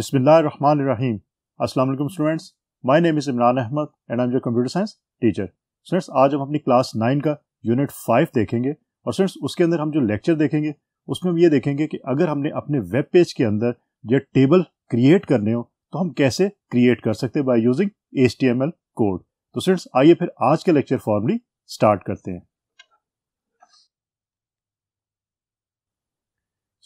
Bismillahirrahmanirrahim. Assalamu alaikum students. My name is Imran Ahmad and I'm your computer science teacher. आज हम अपनी class nine का unit five देखेंगे और students उसके अंदर हम जो लेक्चर देखेंगे उसमें हम ये देखेंगे कि अगर हमने अपने वेब पेज के अंदर ये टेबल क्रिएट करने हो तो हम कैसे क्रिएट कर सकते हैं बाय यूजिंग एच कोड तो स्टूडेंट्स आइए फिर आज का लेक्चर फॉर्मली स्टार्ट करते हैं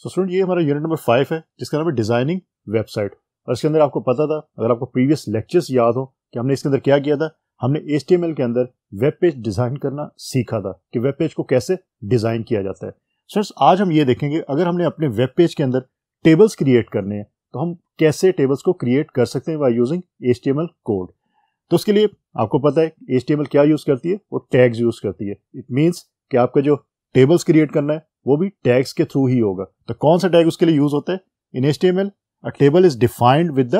सो स्टूडेंट ये हमारा यूनिट नंबर फाइव है जिसका नाम है डिजाइनिंग वेबसाइट और इसके अंदर आपको पता था अगर आपको प्रीवियस लेक्चर्स याद हो कि हमने इसके अंदर क्या किया था हमने एस के अंदर वेब पेज डिज़ाइन करना सीखा था कि वेब पेज को कैसे डिज़ाइन किया जाता है फ्रेंड्स आज हम ये देखेंगे अगर हमने अपने वेब पेज के अंदर टेबल्स क्रिएट करने हैं तो हम कैसे टेबल्स को क्रिएट कर सकते हैं बाई यूजिंग एस कोड तो उसके लिए आपको पता है एस क्या यूज़ करती है वो टैग्स यूज़ करती है इट मीन्स कि आपका जो टेबल्स क्रिएट करना है वो भी टैग्स के थ्रू ही होगा तो कौन सा टैग उसके लिए यूज़ होता है in as a table is defined with the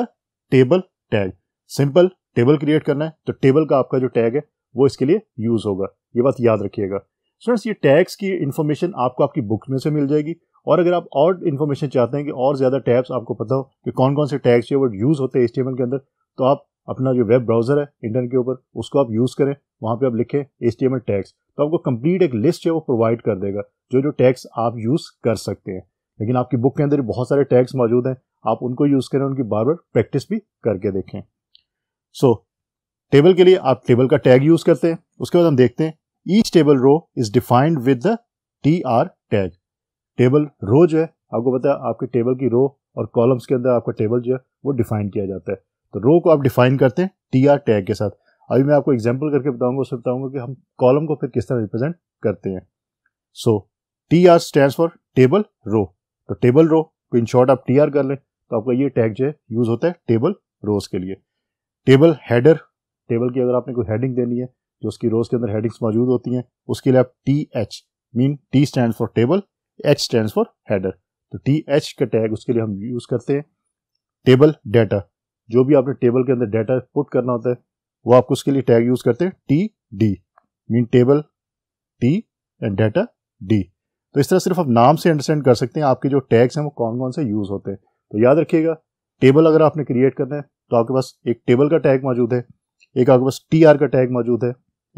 table tag simple table create करना है तो टेबल का आपका जो टैग है वो इसके लिए यूज होगा ये बात याद रखिएगा स्टूडेंट्स ये टैग्स की इन्फॉर्मेशन आपको आपकी बुक में से मिल जाएगी और अगर आप और इन्फॉर्मेशन चाहते हैं कि और ज़्यादा टैब्स आपको पता हो कि कौन कौन से टैग्स जो वो यूज़ होते हैं एच के अंदर तो आप अपना जो वेब ब्राउज़र है इंटरनेट के ऊपर उसको आप यूज़ करें वहाँ पे आप लिखें एच टैग्स तो आपको कंप्लीट एक लिस्ट है वो प्रोवाइड कर देगा जो जो टैग्स आप यूज़ कर सकते हैं लेकिन आपकी बुक के अंदर बहुत सारे टैग्स मौजूद हैं आप उनको यूज करें उनकी बार बार प्रैक्टिस भी करके देखें सो so, टेबल के लिए आप टेबल का टैग यूज करते हैं उसके बाद हम देखते हैं each table row is defined with the T R tag table row जो है आपको पता है आपके टेबल की रो और कॉलम्स के अंदर आपका टेबल जो है वो डिफाइन किया जाता है तो रो को आप डिफाइन करते हैं टी आर टैग के साथ अभी मैं आपको एग्जाम्पल करके बताऊंगा उसमें बताऊंगा कि हम कॉलम को फिर किस तरह रिप्रेजेंट करते हैं so T R stand for table row तो टेबल रो को इन शॉर्ट आप टी आर कर लें तो आपका ये टैग जो है यूज़ होता है टेबल रोज के लिए टेबल हेडर टेबल की अगर आपने कोई हेडिंग देनी है जो उसकी रोज के अंदर हेडिंग्स मौजूद होती हैं उसके लिए आप T H mean T stand for table H stand for header तो टी एच का टैग उसके लिए हम यूज़ करते हैं टेबल डेटा जो भी आपने टेबल के अंदर डेटा पुट करना होता है वो आपको उसके लिए टैग यूज़ करते हैं T D mean table T and data D तो इस तरह सिर्फ आप नाम से अंडरस्टैंड कर सकते हैं आपके जो टैग्स हैं वो कौन कौन से यूज़ होते हैं तो याद रखिएगा टेबल अगर आपने क्रिएट करना है तो आपके पास एक टेबल का टैग मौजूद है एक आपके पास टी आर का टैग मौजूद है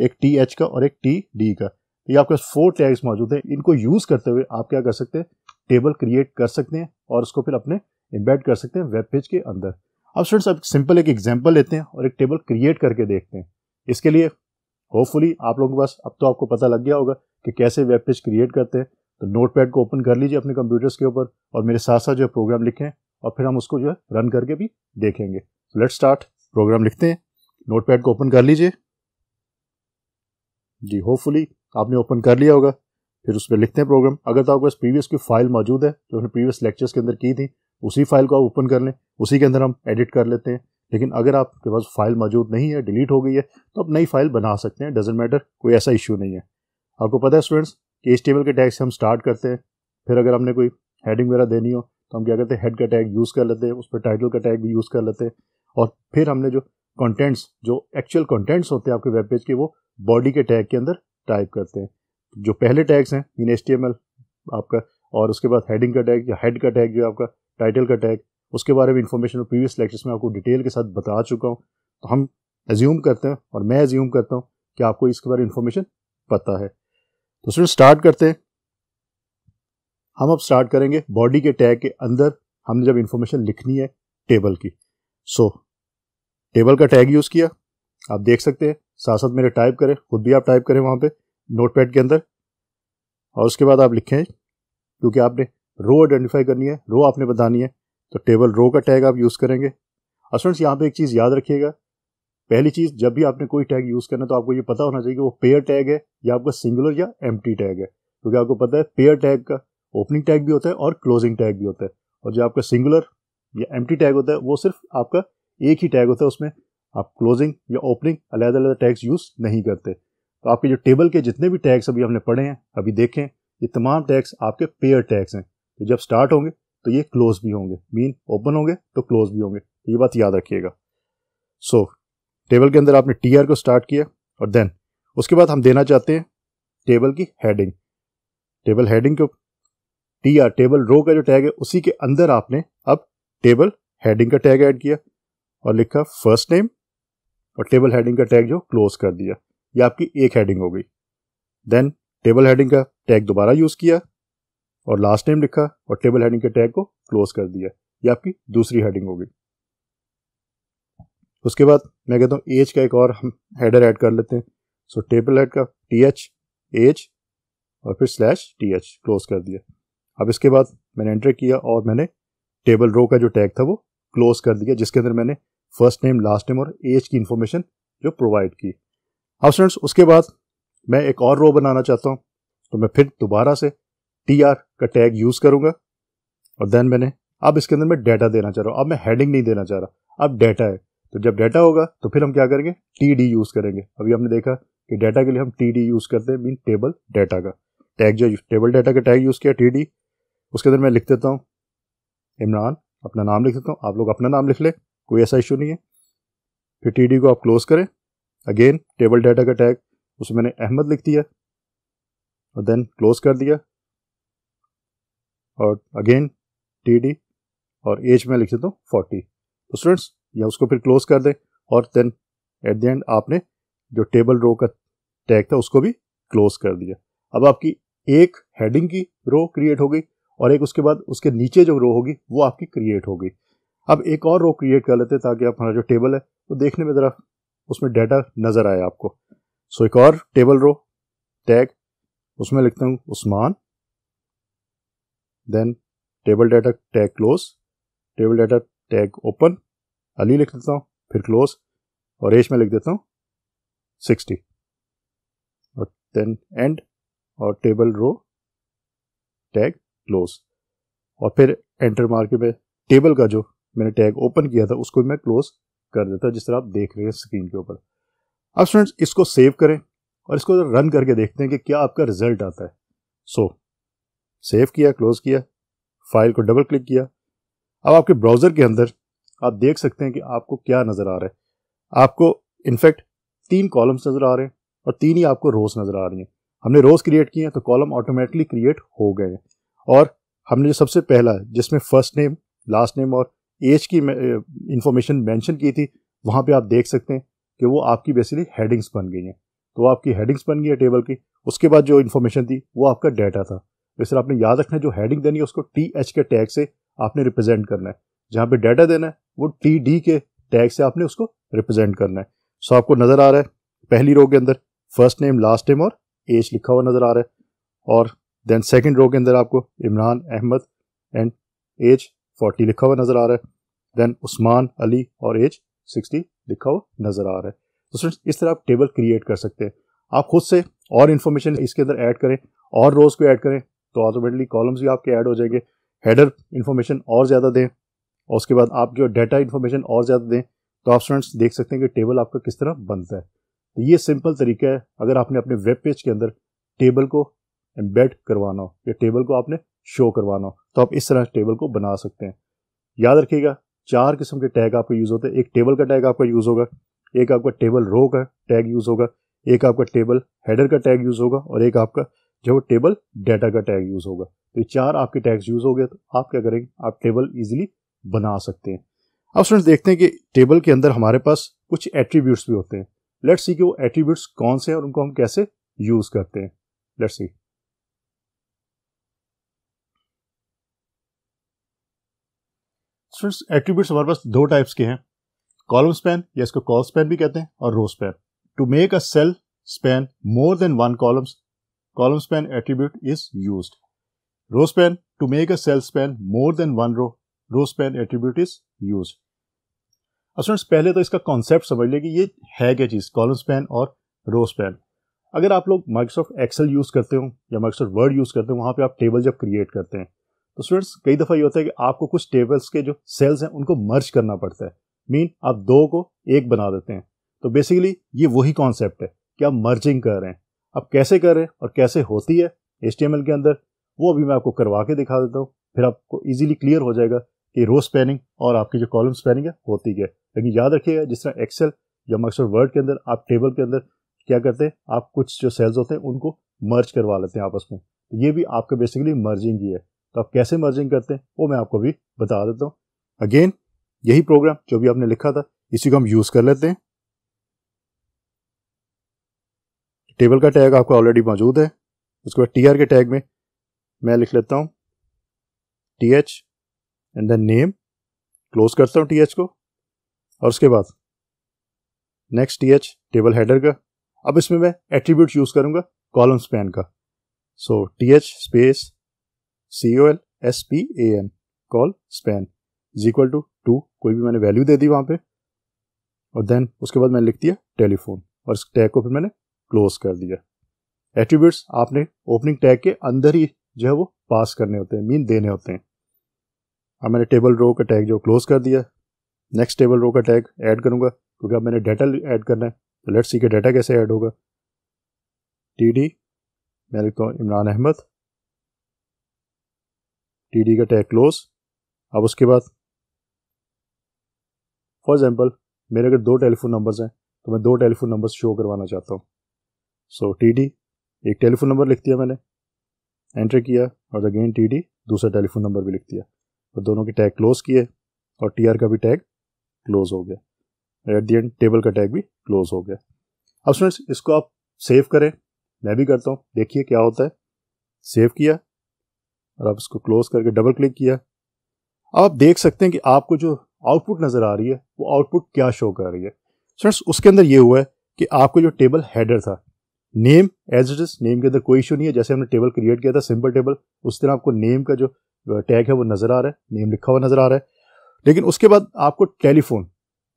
एक टी एच का और एक टी डी का ये आपके पास फोर टैग्स मौजूद हैं इनको यूज़ करते हुए आप क्या कर सकते हैं टेबल क्रिएट कर सकते हैं और उसको फिर अपने इम्बेड कर सकते हैं वेब पेज के अंदर अब स्टूडेंट्स अब सिंपल एक एग्जाम्पल लेते हैं और एक टेबल क्रिएट करके देखते हैं इसके लिए होपफुली आप लोगों के पास अब तो आपको पता लग गया होगा कि कैसे वेब पेज क्रिएट करते हैं तो नोटपैड को ओपन कर लीजिए अपने कंप्यूटर्स के ऊपर और मेरे साथ साथ जो है प्रोग्राम लिखें और फिर हम उसको जो है रन करके भी देखेंगे तो लेट स्टार्ट प्रोग्राम लिखते हैं नोटपैड को ओपन कर लीजिए जी होपफुली आपने ओपन कर लिया होगा फिर उस पर लिखते हैं प्रोग्राम अगर तो आपके पास प्रीवियस की फाइल मौजूद है जो हमने प्रीवियस लेक्चर्स के अंदर की थी उसी फाइल को आप ओपन कर लें उसी के अंदर हम एडिट कर लेते हैं लेकिन अगर आपके पास फाइल मौजूद नहीं है डिलीट हो गई है तो आप नई फाइल बना सकते हैं डजेंट मैटर कोई ऐसा इशू नहीं है आपको पता है स्टूडेंट्स कि इस टेबल के टैग से हम स्टार्ट करते हैं फिर अगर हमने कोई हेडिंग वगैरह देनी हो तो हम क्या करते हैं हेड का टैग यूज़ कर लेते हैं उस पर टाइटल का टैग भी यूज़ कर लेते हैं और फिर हमने जो कंटेंट्स जो एक्चुअल कंटेंट्स होते हैं आपके वेब पेज के वो बॉडी के टैग के अंदर टाइप करते हैं जो पहले टैग्स हैं इन एस आपका और उसके बाद हेडिंग का टैग या हेड का टैग जो आपका टाइटल का टैग उसके बारे में इन्फॉर्मेशन प्रीवियस लेक्चर्स में आपको डिटेल के साथ बता चुका हूँ तो हम एज्यूम करते हैं और मैं एज्यूम करता हूँ कि आपको इसके बारे में इन्फॉर्मेशन पता है तो सर स्टार्ट करते हैं हम अब स्टार्ट करेंगे बॉडी के टैग के अंदर हमने जब इन्फॉर्मेशन लिखनी है टेबल की सो so, टेबल का टैग यूज़ किया आप देख सकते हैं साथ साथ मेरे टाइप करें खुद भी आप टाइप करें वहाँ पे नोटपैड के अंदर और उसके बाद आप लिखें क्योंकि आपने रो आइडेंटिफाई करनी है रो आपने बतानी है तो टेबल रो का टैग आप यूज़ करेंगे और फ्रेंड्स यहाँ पे एक चीज़ याद रखिएगा पहली चीज जब भी आपने कोई टैग यूज करना तो आपको ये पता होना चाहिए कि वो पेयर टैग है या आपका सिंगुलर या एम टैग है क्योंकि तो आपको पता है पेयर टैग का ओपनिंग टैग भी होता है और क्लोजिंग टैग भी होता है और जो आपका सिंगुलर या एम टैग होता है वो सिर्फ आपका एक ही टैग होता है उसमें आप क्लोजिंग या ओपनिंग अलग अलग टैग्स यूज नहीं करते तो आपके जो टेबल के जितने भी टैग्स अभी हमने पढ़े हैं अभी देखें ये तमाम टैग्स आपके पेयर टैग्स हैं तो जब स्टार्ट होंगे तो ये क्लोज भी होंगे मीन ओपन होंगे तो क्लोज भी होंगे ये बात याद रखिएगा सो so, टेबल के अंदर आपने टी को स्टार्ट किया और देन उसके बाद हम देना चाहते हैं टेबल की हेडिंग टेबल हेडिंग को टी आर टेबल रो का जो टैग है उसी के अंदर आपने अब टेबल हेडिंग का टैग ऐड किया और लिखा फर्स्ट नेम और टेबल हेडिंग का टैग जो क्लोज कर दिया ये आपकी एक हेडिंग हो गई देन टेबल हेडिंग का टैग दोबारा यूज़ किया और लास्ट नेम लिखा और टेबल हेडिंग के टैग को क्लोज कर दिया ये आपकी दूसरी हेडिंग हो गई उसके बाद मैं कहता हूँ एज का एक और हम हेडर ऐड कर लेते हैं सो टेबल हेड का टी एच एज और फिर स्लैश टी एच क्लोज कर दिया अब इसके बाद मैंने एंटर किया और मैंने टेबल रो का जो टैग था वो क्लोज कर दिया जिसके अंदर मैंने फर्स्ट नेम लास्ट नेम और एज की इन्फॉर्मेशन जो प्रोवाइड की अब फ्रेंड्स उसके बाद मैं एक और रो बनाना चाहता हूँ तो मैं फिर दोबारा से टी आर का टैग यूज़ करूँगा और देन मैंने अब इसके अंदर मैं डेटा देना चाह रहा हूँ अब मैं हेडिंग नहीं देना चाह रहा अब डेटा है तो जब डेटा होगा तो फिर हम क्या करेंगे टी डी यूज़ करेंगे अभी हमने देखा कि डेटा के लिए हम टी डी यूज़ करते हैं मीन टेबल डेटा का टैग जो टेबल डेटा का टैग यूज़ किया टी डी उसके अंदर मैं लिख देता हूँ इमरान अपना नाम लिख देता हूँ आप लोग अपना नाम लिख लें कोई ऐसा इशू नहीं है फिर टी डी को आप क्लोज करें अगेन टेबल डाटा का टैग उसमें मैंने अहमद लिख दिया और देन क्लोज कर दिया और अगेन टी डी और एज में लिख देता हूँ फोर्टी तो स्टूडेंट्स या उसको फिर क्लोज कर दें और देन एट द एंड आपने जो टेबल रो का टैग था उसको भी क्लोज कर दिया अब आपकी एक हेडिंग की रो क्रिएट हो गई और एक उसके बाद उसके नीचे जो रो होगी वो आपकी क्रिएट हो गई अब एक और रो क्रिएट कर लेते हैं ताकि आप हमारा जो टेबल है वो देखने में ज़रा उसमें डाटा नज़र आए आपको सो एक और टेबल रो टैग उसमें लिखता हूँ Usman then table data tag close table data tag open Ali लिख देता हूँ फिर क्लोज और एज में लिख देता हूँ सिक्सटी और देन एंड और टेबल रो टैग क्लोज और फिर एंटर मार के मैं टेबल का जो मैंने टैग ओपन किया था उसको मैं क्लोज कर देता जिस तरह आप देख रहे हैं स्क्रीन के ऊपर अब स्टूडेंट्स इसको सेव करें और इसको रन करके देखते हैं कि क्या आपका रिजल्ट आता है सो so, सेव किया क्लोज किया फाइल को डबल क्लिक किया अब आपके ब्राउज़र के अंदर आप देख सकते हैं कि आपको क्या नज़र आ रहा है आपको इनफैक्ट तीन कॉलम्स नज़र आ रहे हैं और तीन ही आपको रोज नज़र आ रही हैं हमने रोज क्रिएट किए हैं तो कॉलम ऑटोमेटिकली क्रिएट हो गए हैं और हमने जो सबसे पहला जिसमें फर्स्ट नेम लास्ट नेम और एज की इंफॉर्मेशन मेंशन की थी वहाँ पे आप देख सकते हैं कि वो आपकी बेसिकली हेडिंग्स बन गई हैं तो आपकी हेडिंग्स बन गई है टेबल की उसके बाद जो इन्फॉर्मेशन थी वो आपका डाटा था वैसे तो आपने याद रखना है जो हेडिंग देनी है उसको टी एच के टैग से आपने रिप्रेजेंट करना है जहाँ पे डाटा देना है वो टी डी के टैग से आपने उसको रिप्रेजेंट करना है सो आपको नज़र आ रहा है पहली रो के अंदर फर्स्ट नेम लास्ट नेम और एज लिखा हुआ नज़र आ रहा है और देन सेकेंड रो के अंदर आपको Imran Ahmad and age forty लिखा हुआ नज़र आ रहा है देन उस्मान अली और एज सिक्सटी लिखा हुआ नज़र आ रहा है तो फ्रेंड्स इस तरह आप टेबल क्रिएट कर सकते हैं आप खुद से और इन्फॉर्मेशन इसके अंदर ऐड करें और रोज़ को ऐड करें तो ऑटोमेटिकली कॉलम्स भी आपके ऐड हो जाएंगे हेडर इन्फॉर्मेशन और ज़्यादा दें और उसके बाद आप जो डाटा इन्फॉर्मेशन और ज़्यादा दें तो आप स्टूडेंट्स देख सकते हैं कि टेबल आपका किस तरह बनता है तो ये सिंपल तरीका है अगर आपने अपने वेब पेज के अंदर टेबल को एम्बेड करवाना हो या टेबल को आपने शो करवाना हो तो आप इस तरह टेबल को बना सकते हैं याद रखिएगा चार किस्म के टैग आपको यूज़ होते हैं एक टेबल का टैग आपका यूज़ होगा एक आपका टेबल रो का टैग यूज़ होगा एक आपका टेबल हेडर का टैग यूज़ होगा और एक आपका जो टेबल डाटा का टैग यूज़ होगा तो ये चार आपके टैग्स यूज़ हो गए तो आप क्या करेंगे आप टेबल ईजिली बना सकते हैं अब स्टूडेंट्स देखते हैं कि टेबल के अंदर हमारे पास कुछ एट्रीब्यूट्स भी होते हैं लेट्स सी कि वो एट्रीब्यूट्स कौन से हैं और उनको हम कैसे यूज करते हैं लेट्स सी स्टूडेंट्स एट्रीब्यूट्स हमारे पास दो टाइप्स के हैं कॉलम स्पैन या इसको कॉल स्पैन भी कहते हैं और row span to make a cell span more than one columns column span attribute is use row span to make a cell span more than one row row span attribute is use अब students पहले तो इसका concept समझ लें कि ये है क्या चीज़ कॉलम स्पैन और रो स्पैन अगर आप लोग माइक्रोसॉफ्ट एक्सेल यूज़ करते हो या माइक्रोसॉफ्ट वर्ड यूज़ करते हो वहाँ पे आप टेबल जब क्रिएट करते हैं तो स्टूडेंट्स कई दफ़ा ये होता है कि आपको कुछ टेबल्स के जो सेल्स हैं उनको मर्ज करना पड़ता है मीन आप दो को एक बना देते हैं तो बेसिकली ये वही कॉन्सेप्ट है कि आप मर्जिंग कर रहे हैं आप कैसे कर रहे हैं और कैसे होती है एच के अंदर वो अभी मैं आपको करवा के दिखा देता हूँ फिर आपको ईजिली क्लियर हो जाएगा कि रो स्पैनिंग और आपकी जो कॉलम स्पेनिंग है होती है लेकिन याद रखिएगा जिस तरह एक्सेल या मक्सर वर्ड के अंदर आप टेबल के अंदर क्या करते हैं आप कुछ जो सेल्स होते हैं उनको मर्ज करवा लेते हैं आपस में तो ये भी आपका बेसिकली मर्जिंग ही है तो आप कैसे मर्जिंग करते हैं वो मैं आपको भी बता देता हूँ अगेन यही प्रोग्राम जो भी आपने लिखा था इसी को हम यूज़ कर लेते हैं टेबल का टैग आपका ऑलरेडी मौजूद है उसके बाद टी के टैग में मैं लिख लेता हूँ T H and then name close करता हूँ टी को और उसके बाद नेक्स्ट टी टेबल हेडर का अब इसमें मैं एट्रीब्यूट यूज़ करूंगा कॉलम स्पैन का so T H space C O L S P A N col span is equal to two कोई भी मैंने वैल्यू दे दी वहाँ पे और देन उसके बाद मैंने लिख दिया टेलीफोन और इस टैग को फिर मैंने क्लोज कर दिया एट्रीब्यूट्स आपने ओपनिंग टैग के अंदर ही जो है वो पास करने होते हैं मीन देने होते हैं अब मैंने टेबल रो का टैग जो क्लोज कर दिया नेक्स्ट टेबल रो का टैग ऐड करूँगा क्योंकि अब मैंने डाटा ऐड करना है तो लेट्स सी के डाटा कैसे ऐड होगा टी डी मैं लिखता हूँ इमरान अहमद टी डी का टैग क्लोज अब उसके बाद फॉर एग्ज़ाम्पल मेरे अगर दो टेलीफोन नंबर्स हैं तो मैं दो टेलीफोन नंबर्स शो करवाना चाहता हूँ सो टी डी एक टेलीफोन नंबर लिख दिया मैंने एंट्री किया और अगेन टी डी दूसरा टेलीफोन नंबर भी लिख दिया तो दोनों के टैग क्लोज किए और टी का भी टैग क्लोज हो गया एट दी एंड टेबल का टैग भी क्लोज हो गया अब स्टूडेंट्स इसको आप सेव करें मैं भी करता हूँ देखिए क्या होता है सेव किया और आप इसको क्लोज करके डबल क्लिक किया अब आप देख सकते हैं कि आपको जो आउटपुट नज़र आ रही है वो आउटपुट क्या शो कर रही है स्टूडेंट्स उसके अंदर ये हुआ है कि आपको जो टेबल हेडर था name age it is name के अंदर कोई इशू नहीं है जैसे हमने टेबल क्रिएट किया था सिंपल टेबल उस तरह आपको नेम का जो टैग है वो नज़र आ रहा है नेम लिखा हुआ नज़र आ रहा है लेकिन उसके बाद आपको टेलीफोन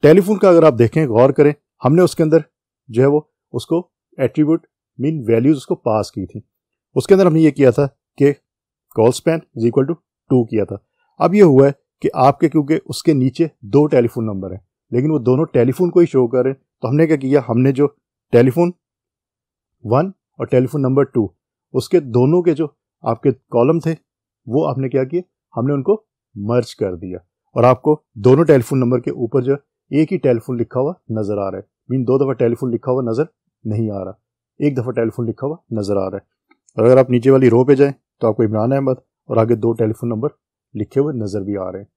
टेलीफोन का अगर आप देखें गौर करें हमने उसके अंदर जो है वो उसको एट्रीब्यूट मीन वैल्यूज़ उसको पास की थी उसके अंदर हमने ये किया था कि col span is equal to two किया था अब ये हुआ है कि आपके क्योंकि उसके नीचे दो टेलीफोन नंबर हैं लेकिन वो दोनों टेलीफोन को ही शो कर रहे हैं तो हमने क्या किया हमने जो टेलीफोन वन और टेलीफोन नंबर टू उसके दोनों के जो आपके कॉलम थे वो आपने क्या किया हमने उनको मर्ज कर दिया और आपको दोनों टेलीफोन नंबर के ऊपर जो एक ही टेलीफोन लिखा हुआ नज़र आ रहा है मीन दो दफ़ा टेलीफोन लिखा हुआ नज़र नहीं आ रहा एक दफ़ा टेलीफोन लिखा हुआ नज़र आ रहा है और अगर आप नीचे वाली रो पे जाएं तो आपको इमरान अहमद और आगे दो टेलीफोन नंबर लिखे हुए नज़र भी आ रहे हैं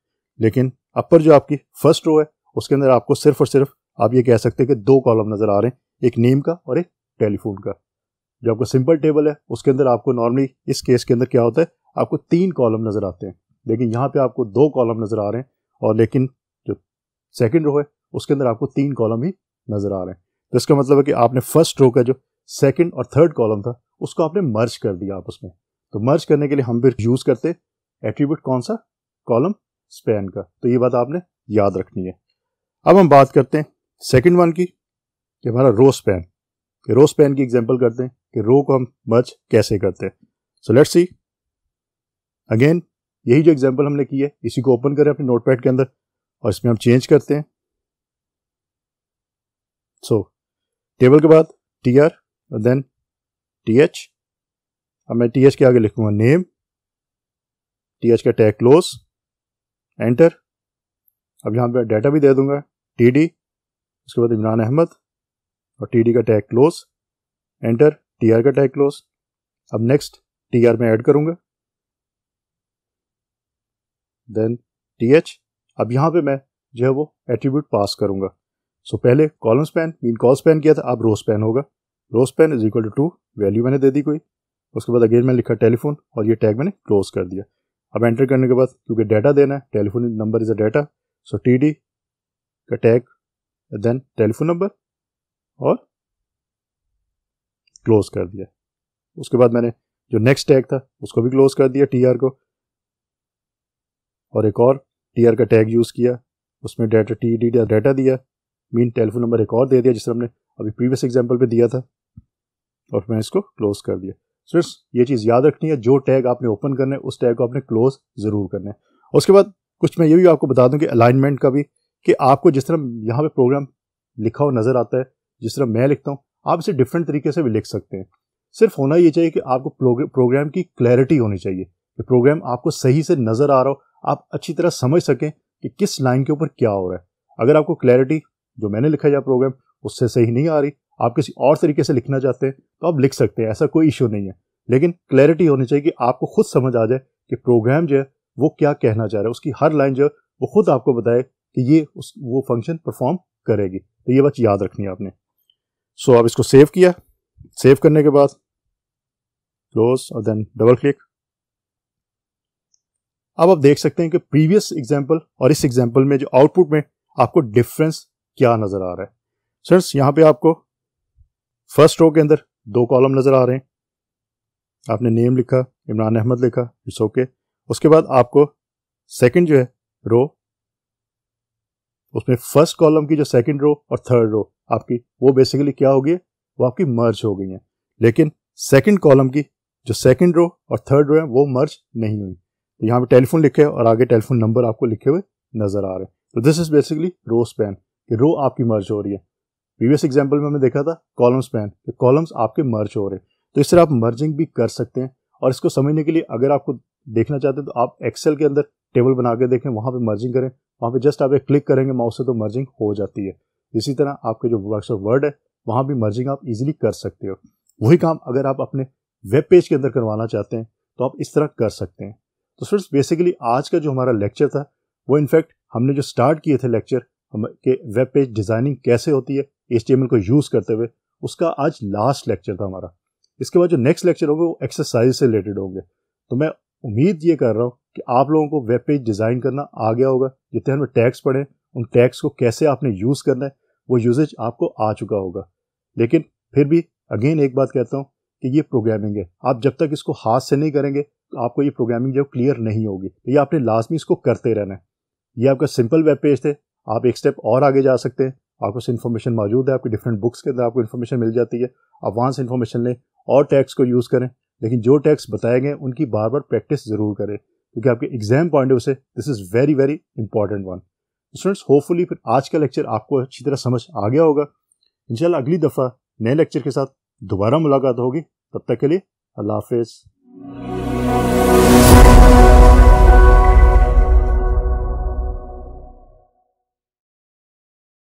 लेकिन अपर जो आपकी फर्स्ट रो है उसके अंदर आपको सिर्फ और सिर्फ आप ये कह सकते हैं कि दो कॉलम नज़र आ रहे हैं एक नेम का और एक टेलीफोन का जो आपका सिंपल टेबल है उसके अंदर आपको नॉर्मली इस केस के अंदर क्या होता है आपको तीन कॉलम नज़र आते हैं लेकिन यहाँ पे आपको दो कॉलम नज़र आ रहे हैं और लेकिन जो सेकंड रो है उसके अंदर आपको तीन कॉलम ही नज़र आ रहे हैं तो इसका मतलब है कि आपने फर्स्ट रो का जो सेकंड और थर्ड कॉलम था उसको आपने मर्ज कर दिया आपस में तो मर्ज करने के लिए हम फिर यूज़ करते एट्रीब्यूट कौन सा कॉलम स्पैन का तो ये बात आपने याद रखनी है अब हम बात करते हैं सेकेंड वन की कि हमारा रो स्पैन रो स्पैन की एग्जाम्पल करते हैं कि रो को हम मर्ज कैसे करते हैं सो लेट्स सी अगेन यही जो एग्जाम्पल हमने की है इसी को ओपन करें अपने नोटपैड के अंदर और इसमें हम चेंज करते हैं सो so, टेबल के बाद टी आर और देन टी एच अब मैं टी एच के आगे लिखूंगा नेम टी एच का टैग क्लोज एंटर अब यहाँ पे डाटा भी दे दूंगा टी डी उसके बाद इमरान अहमद और टी डी का tag close enter T R का टैग क्लोज अब नेक्स्ट टी आर में ऐड करूँगा देन टी एच अब यहाँ पे मैं जो है वो एट्रीब्यूट पास करूँगा सो so, पहले column span mean col span किया था अब रो स्पैन होगा row span is equal to two value मैंने दे दी कोई उसके बाद अगेन मैंने लिखा टेलीफोन और ये टैग मैंने क्लोज कर दिया अब एंटर करने के बाद क्योंकि डाटा देना है telephone number is a data so T D का टैग देन टेलीफोन नंबर और क्लोज कर दिया उसके बाद मैंने जो नेक्स्ट टैग था उसको भी क्लोज कर दिया टी आर को और एक और टी का टैग यूज़ किया उसमें डाटा टी डी डाटा दिया मीन टेलीफोन नंबर एक और दे दिया जिस हमने अभी प्रीवियस एग्जाम्पल पर दिया था और मैं इसको क्लोज कर दिया सो so, ये चीज़ याद रखनी है जो टैग आपने ओपन करना है उस टैग को आपने क्लोज ज़रूर करना है उसके बाद कुछ मैं ये भी आपको बता दूं कि अलाइनमेंट का भी कि आपको जिस तरह यहाँ पे प्रोग्राम लिखा हुआ नज़र आता है जिस तरह मैं लिखता हूँ आप इसे डिफरेंट तरीके से भी लिख सकते हैं सिर्फ होना ये चाहिए कि आपको प्रोग्राम की क्लैरिटी होनी चाहिए कि प्रोग्राम आपको सही से नज़र आ रहा हो आप अच्छी तरह समझ सकें कि किस लाइन के ऊपर क्या हो रहा है अगर आपको क्लैरिटी जो मैंने लिखा या प्रोग्राम उससे सही नहीं आ रही आप किसी और तरीके से लिखना चाहते हैं तो आप लिख सकते हैं ऐसा कोई इशू नहीं है लेकिन क्लैरिटी होनी चाहिए कि आपको खुद समझ आ जाए कि प्रोग्राम जो है वो क्या कहना चाह रहा है उसकी हर लाइन जो है वो खुद आपको बताए कि ये उस वो फंक्शन परफॉर्म करेगी तो ये बात याद रखनी है आपने सो so, आप इसको सेव किया सेव करने के बाद क्लोज और देन डबल क्लिक अब आप देख सकते हैं कि प्रीवियस एग्जाम्पल और इस एग्जाम्पल में जो आउटपुट में आपको डिफरेंस क्या नज़र आ रहा है सर्स यहां पे आपको फर्स्ट रो के अंदर दो कॉलम नज़र आ रहे हैं आपने नेम लिखा इमरान अहमद लिखा इट्स ओके उसके बाद आपको सेकंड जो है रो उसमें फर्स्ट कॉलम की जो सेकंड रो और थर्ड रो आपकी वो बेसिकली क्या होगी वो आपकी मर्ज हो गई है लेकिन सेकंड कॉलम की जो सेकंड रो और थर्ड रो है वो मर्ज नहीं हुई तो यहाँ पे टेलीफोन लिखे और आगे टेलीफोन नंबर आपको लिखे हुए नज़र आ रहे हैं तो this is basically row span कि रो आपकी मर्ज हो रही है प्रीवियस एग्जाम्पल में हमने देखा था कॉलम स्पैन कि कॉलम्स आपके मर्ज हो रहे हैं तो इस तरह आप मर्जिंग भी कर सकते हैं और इसको समझने के लिए अगर आपको देखना चाहते हैं तो आप एक्सेल के अंदर टेबल बना के देखें वहाँ पर मर्जिंग करें वहाँ पर जस्ट आप एक क्लिक करेंगे माउस से तो मर्जिंग हो जाती है इसी तरह आपके जो वर्कशॉप वर्ड है वहाँ भी मर्जिंग आप इजीली कर सकते हो वही काम अगर आप अपने वेब पेज के अंदर करवाना चाहते हैं तो आप इस तरह कर सकते हैं तो फ्रेंड्स बेसिकली आज का जो हमारा लेक्चर था वो इनफैक्ट हमने जो स्टार्ट किए थे लेक्चर हम के वेब पेज डिज़ाइनिंग कैसे होती है एच को यूज़ करते हुए उसका आज लास्ट लेक्चर था हमारा इसके बाद जो नेक्स्ट लेक्चर होंगे वो एक्सरसाइज से रिलेटेड होंगे तो मैं उम्मीद ये कर रहा हूँ कि आप लोगों को वेब पेज डिज़ाइन करना आ गया होगा जितने हमें टैक्स पढ़े उन टैक्स को कैसे आपने यूज़ करना है वो यूजेज आपको आ चुका होगा लेकिन फिर भी अगेन एक बात कहता हूँ कि ये प्रोग्रामिंग है आप जब तक इसको हाथ से नहीं करेंगे आपको ये प्रोग्रामिंग जो क्लियर नहीं होगी तो ये आपने लाजमी इसको करते रहना है ये आपका सिंपल वेब पेज थे आप एक स्टेप और आगे जा सकते हैं आपको इन्फॉर्मेशन मौजूद है आपकी डिफरेंट बुक्स के अंदर आपको इन्फॉर्मेशन मिल जाती है आप वहाँ से इन्फॉर्मेशन लें और टैक्स को यूज़ करें लेकिन जो टैक्स बताए गए उनकी बार बार प्रैक्टिस ज़रूर करें क्योंकि आपके एग्जाम पॉइंट ऑफ से this is very very important one students hopefully फिर आज का लेक्चर आपको अच्छी तरह समझ आ गया होगा इंशाल्लाह अगली दफ़ा नए लेक्चर के साथ दोबारा मुलाकात होगी तब तक के लिए अल्लाह हाफिज़